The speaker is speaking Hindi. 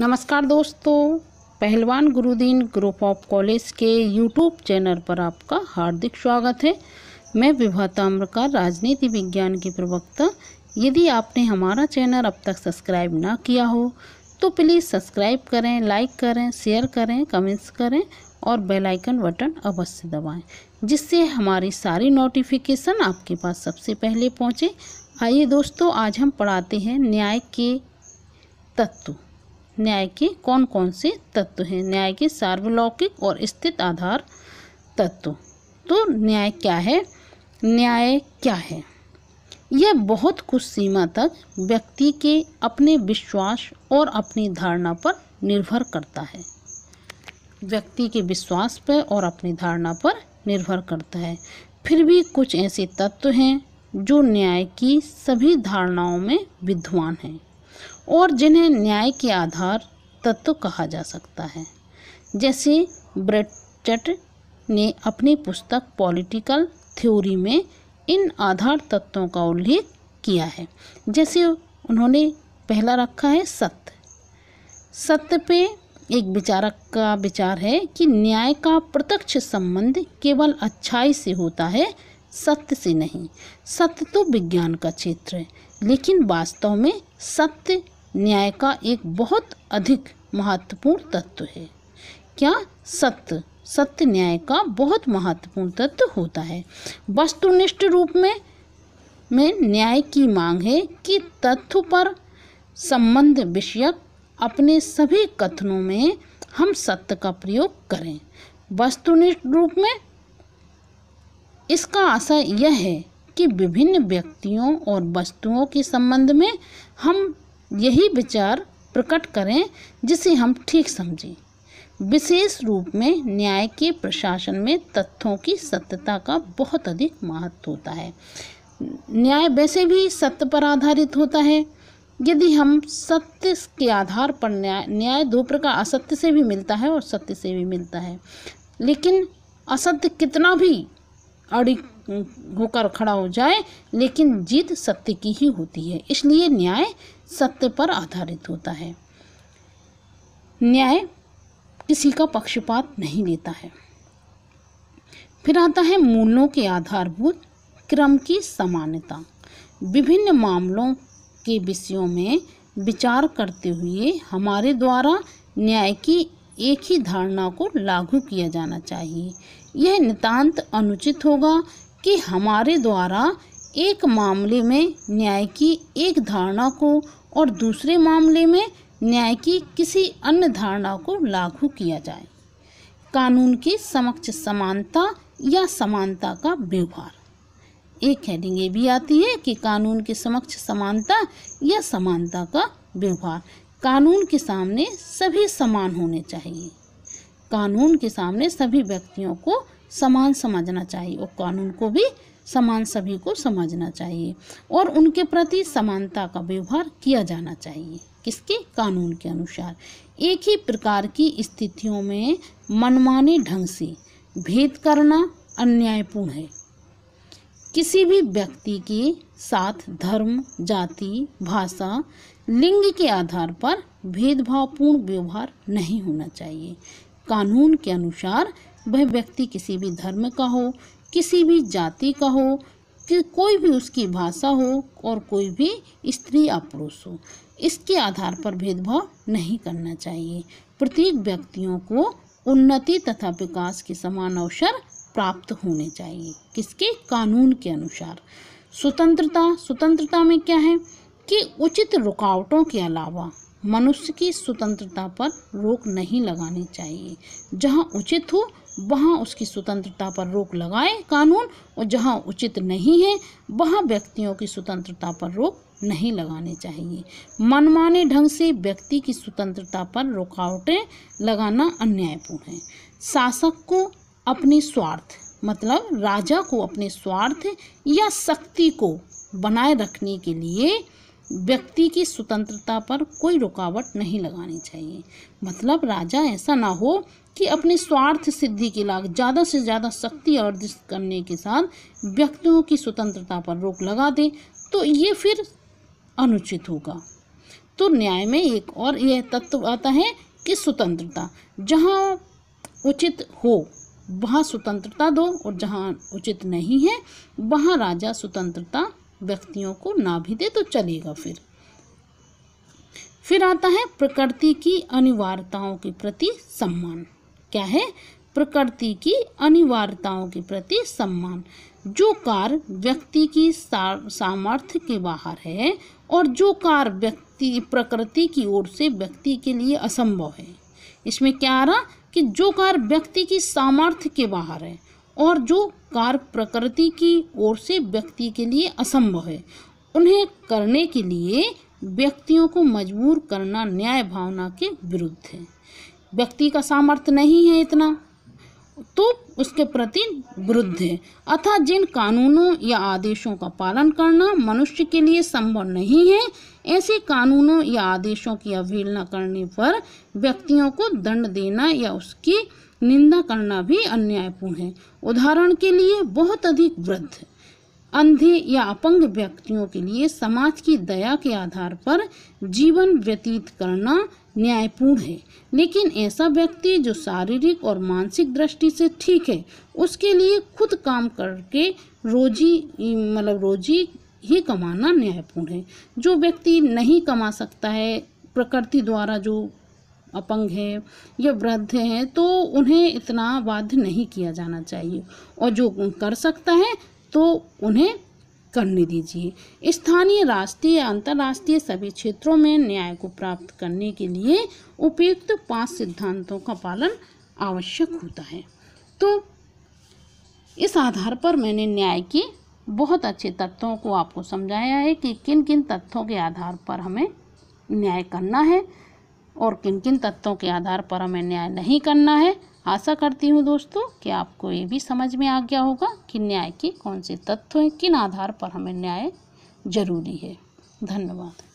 नमस्कार दोस्तों Pahalwan Gurudin group of college के यूट्यूब चैनल पर आपका हार्दिक स्वागत है मैं विभा ताम्रका राजनीति विज्ञान की प्रवक्ता यदि आपने हमारा चैनल अब तक सब्सक्राइब ना किया हो तो प्लीज़ सब्सक्राइब करें लाइक करें शेयर करें कमेंट्स करें और बेल आइकन बटन अवश्य दबाएं जिससे हमारी सारी नोटिफिकेशन आपके पास सबसे पहले पहुँचे आइए दोस्तों आज हम पढ़ाते हैं न्याय के तत्व न्याय के कौन कौन से तत्व हैं न्याय के सार्वलौकिक और स्थित आधार तत्व तो न्याय क्या है न्याय क्या है यह बहुत कुछ सीमा तक व्यक्ति के अपने विश्वास और अपनी धारणा पर निर्भर करता है व्यक्ति के विश्वास पर और अपनी धारणा पर निर्भर करता है फिर भी कुछ ऐसे तत्व हैं जो न्याय की सभी धारणाओं में विद्वान हैं और जिन्हें न्याय के आधार तत्व कहा जा सकता है जैसे ब्रेटचट ने अपनी पुस्तक पॉलिटिकल थ्योरी में इन आधार तत्वों का उल्लेख किया है जैसे उन्होंने पहला रखा है सत्य सत्य पे एक विचारक का विचार है कि न्याय का प्रत्यक्ष संबंध केवल अच्छाई से होता है सत्य से नहीं सत्य तो विज्ञान का क्षेत्र है लेकिन वास्तव में सत्य न्याय का एक बहुत अधिक महत्वपूर्ण तत्व है क्या सत्य सत्य न्याय का बहुत महत्वपूर्ण तत्व होता है वस्तुनिष्ठ रूप में में न्याय की मांग है कि तथ्य पर संबंध विषयक अपने सभी कथनों में हम सत्य का प्रयोग करें वस्तुनिष्ठ रूप में इसका आशय यह है कि विभिन्न व्यक्तियों और वस्तुओं के संबंध में हम यही विचार प्रकट करें जिसे हम ठीक समझें विशेष रूप में न्याय के प्रशासन में तथ्यों की सत्यता का बहुत अधिक महत्व होता है न्याय वैसे भी सत्य पर आधारित होता है यदि हम सत्य के आधार पर न्याय न्याय दो प्रकार असत्य से भी मिलता है और सत्य से भी मिलता है लेकिन असत्य कितना भी अड़ी होकर खड़ा हो जाए लेकिन जीत सत्य की ही होती है इसलिए न्याय सत्य पर आधारित होता है न्याय किसी का पक्षपात नहीं लेता है फिर आता है मूल्यों के आधारभूत क्रम की समानता विभिन्न मामलों के विषयों में विचार करते हुए हमारे द्वारा न्याय की एक ही धारणा को लागू किया जाना चाहिए यह नितांत अनुचित होगा कि हमारे द्वारा एक मामले में न्याय की एक धारणा को और दूसरे मामले में न्याय की किसी अन्य धारणा को लागू किया जाए कानून के समक्ष समानता या समानता का व्यवहार एक हेडिंग ये भी आती है कि कानून के समक्ष समानता या समानता का व्यवहार कानून के सामने सभी समान होने चाहिए कानून के सामने सभी व्यक्तियों को समान समझना चाहिए और कानून को भी समान सभी को समझना चाहिए और उनके प्रति समानता का व्यवहार किया जाना चाहिए किसके कानून के अनुसार एक ही प्रकार की स्थितियों में मनमाने ढंग से भेद करना अन्यायपूर्ण है किसी भी व्यक्ति के साथ धर्म जाति भाषा लिंग के आधार पर भेदभावपूर्ण व्यवहार नहीं होना चाहिए कानून के अनुसार वह व्यक्ति किसी भी धर्म का हो किसी भी जाति का हो कि कोई भी उसकी भाषा हो और कोई भी स्त्री या पुरुष हो इसके आधार पर भेदभाव नहीं करना चाहिए प्रत्येक व्यक्तियों को उन्नति तथा विकास के समान अवसर प्राप्त होने चाहिए किसके कानून के अनुसार स्वतंत्रता स्वतंत्रता में क्या है कि उचित रुकावटों के अलावा मनुष्य की स्वतंत्रता पर रोक नहीं लगानी चाहिए जहाँ उचित हो वहाँ उसकी स्वतंत्रता पर रोक लगाए कानून और जहाँ उचित नहीं है वहाँ व्यक्तियों की स्वतंत्रता पर रोक नहीं लगाने चाहिए मनमाने ढंग से व्यक्ति की स्वतंत्रता पर रुकावटें लगाना अन्यायपूर्ण है शासक को अपने स्वार्थ मतलब राजा को अपने स्वार्थ या शक्ति को बनाए रखने के लिए व्यक्ति की स्वतंत्रता पर कोई रुकावट नहीं लगानी चाहिए मतलब राजा ऐसा ना हो कि अपने स्वार्थ सिद्धि के लाग ज़्यादा से ज़्यादा शक्ति अर्जित करने के साथ व्यक्तियों की स्वतंत्रता पर रोक लगा दे तो ये फिर अनुचित होगा तो न्याय में एक और यह तत्व आता है कि स्वतंत्रता जहाँ उचित हो वहाँ स्वतंत्रता दो और जहाँ उचित नहीं है वहाँ राजा स्वतंत्रता व्यक्तियों को ना भी दे तो चलेगा फिर फिर आता है प्रकृति की अनिवार्यताओं के प्रति सम्मान क्या है प्रकृति की अनिवार्यताओं के प्रति सम्मान जो कार व्यक्ति की सामर्थ्य के बाहर है और जो कार व्यक्ति प्रकृति की ओर से व्यक्ति के लिए असंभव है इसमें क्या आ रहा कि जो कार व्यक्ति की सामर्थ्य के बाहर है और जो कार्य प्रकृति की ओर से व्यक्ति के लिए असंभव है उन्हें करने के लिए व्यक्तियों को मजबूर करना न्याय भावना के विरुद्ध है व्यक्ति का सामर्थ्य नहीं है इतना तो उसके प्रति विरुद्ध है अतः जिन कानूनों या आदेशों का पालन करना मनुष्य के लिए संभव नहीं है ऐसे कानूनों या आदेशों की अवहेलना करने पर व्यक्तियों को दंड देना या उसकी निंदा करना भी अन्यायपूर्ण है उदाहरण के लिए बहुत अधिक वृद्ध अंधे या अपंग व्यक्तियों के लिए समाज की दया के आधार पर जीवन व्यतीत करना न्यायपूर्ण है लेकिन ऐसा व्यक्ति जो शारीरिक और मानसिक दृष्टि से ठीक है उसके लिए खुद काम करके रोजी मतलब रोजी ही कमाना न्यायपूर्ण है जो व्यक्ति नहीं कमा सकता है प्रकृति द्वारा जो अपंग हैं या वृद्ध हैं तो उन्हें इतना बाध्य नहीं किया जाना चाहिए और जो कर सकता है तो उन्हें करने दीजिए स्थानीय राष्ट्रीय अंतर्राष्ट्रीय सभी क्षेत्रों में न्याय को प्राप्त करने के लिए उपयुक्त पांच सिद्धांतों का पालन आवश्यक होता है तो इस आधार पर मैंने न्याय के बहुत अच्छे तत्वों को आपको समझाया है कि किन किन तथ्यों के आधार पर हमें न्याय करना है और किन किन तत्वों के आधार पर हमें न्याय नहीं करना है आशा करती हूँ दोस्तों कि आपको ये भी समझ में आ गया होगा कि न्याय के कौन से तत्व हैं किन आधार पर हमें न्याय जरूरी है धन्यवाद